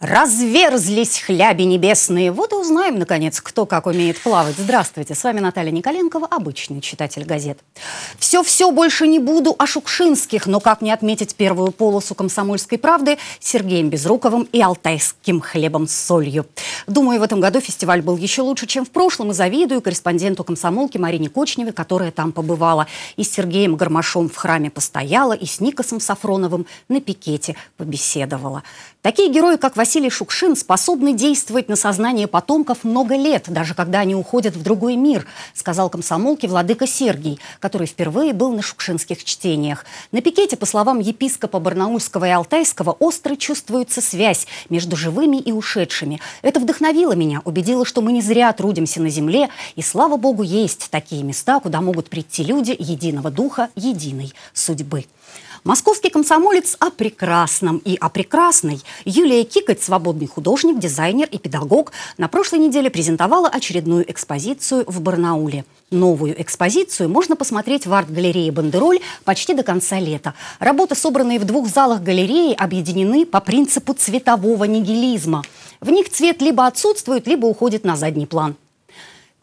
Разверзлись хляби небесные. Вот и узнаем, наконец, кто как умеет плавать. Здравствуйте, с вами Наталья Николенкова, обычный читатель газет. Все-все больше не буду о Шукшинских, но как не отметить первую полосу «Комсомольской правды» Сергеем Безруковым и «Алтайским хлебом с солью». Думаю, в этом году фестиваль был еще лучше, чем в прошлом, и завидую корреспонденту комсомолки Марине Кочневой, которая там побывала. И с Сергеем Гармашом в храме постояла, и с Никосом Сафроновым на пикете побеседовала. Такие герои, как Василий Василий Шукшин способны действовать на сознание потомков много лет, даже когда они уходят в другой мир, сказал комсомолке владыка Сергий, который впервые был на шукшинских чтениях. На пикете, по словам епископа Барнаульского и Алтайского, остро чувствуется связь между живыми и ушедшими. Это вдохновило меня, убедило, что мы не зря трудимся на земле, и, слава богу, есть такие места, куда могут прийти люди единого духа, единой судьбы. Московский комсомолец о прекрасном и о прекрасной. Юлия Кикоть, свободный художник, дизайнер и педагог, на прошлой неделе презентовала очередную экспозицию в Барнауле. Новую экспозицию можно посмотреть в арт-галерее «Бандероль» почти до конца лета. Работы, собранные в двух залах галереи, объединены по принципу цветового нигилизма. В них цвет либо отсутствует, либо уходит на задний план.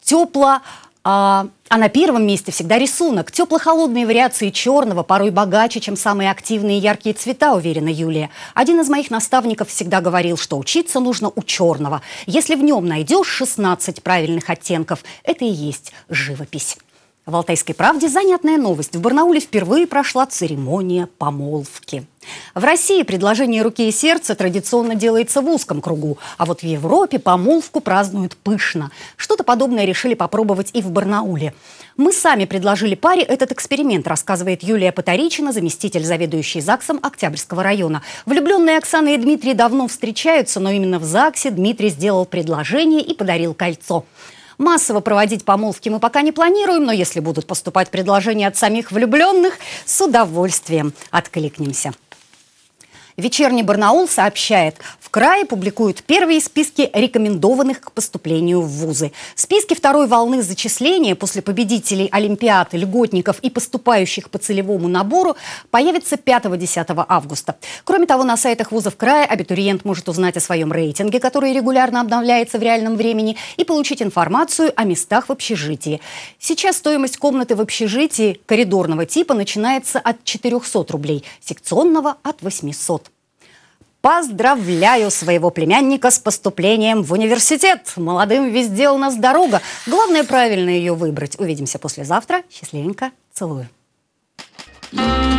Тепло а, а на первом месте всегда рисунок. Тепло-холодные вариации черного порой богаче, чем самые активные и яркие цвета, уверена Юлия. Один из моих наставников всегда говорил, что учиться нужно у черного. Если в нем найдешь 16 правильных оттенков, это и есть живопись. В «Алтайской правде» занятная новость. В Барнауле впервые прошла церемония помолвки. В России предложение руки и сердца традиционно делается в узком кругу, а вот в Европе помолвку празднуют пышно. Что-то подобное решили попробовать и в Барнауле. «Мы сами предложили паре этот эксперимент», рассказывает Юлия Потаричина, заместитель заведующей ЗАГСом Октябрьского района. Влюбленные Оксана и Дмитрий давно встречаются, но именно в ЗАГСе Дмитрий сделал предложение и подарил кольцо. Массово проводить помолвки мы пока не планируем, но если будут поступать предложения от самих влюбленных, с удовольствием откликнемся. Вечерний Барнаул сообщает, в крае публикуют первые списки рекомендованных к поступлению в вузы. Списки второй волны зачисления после победителей Олимпиад, льготников и поступающих по целевому набору появятся 5-10 августа. Кроме того, на сайтах вузов края абитуриент может узнать о своем рейтинге, который регулярно обновляется в реальном времени, и получить информацию о местах в общежитии. Сейчас стоимость комнаты в общежитии коридорного типа начинается от 400 рублей, секционного от 800. Поздравляю своего племянника с поступлением в университет. Молодым везде у нас дорога. Главное правильно ее выбрать. Увидимся послезавтра. Счастливенько. Целую. thank you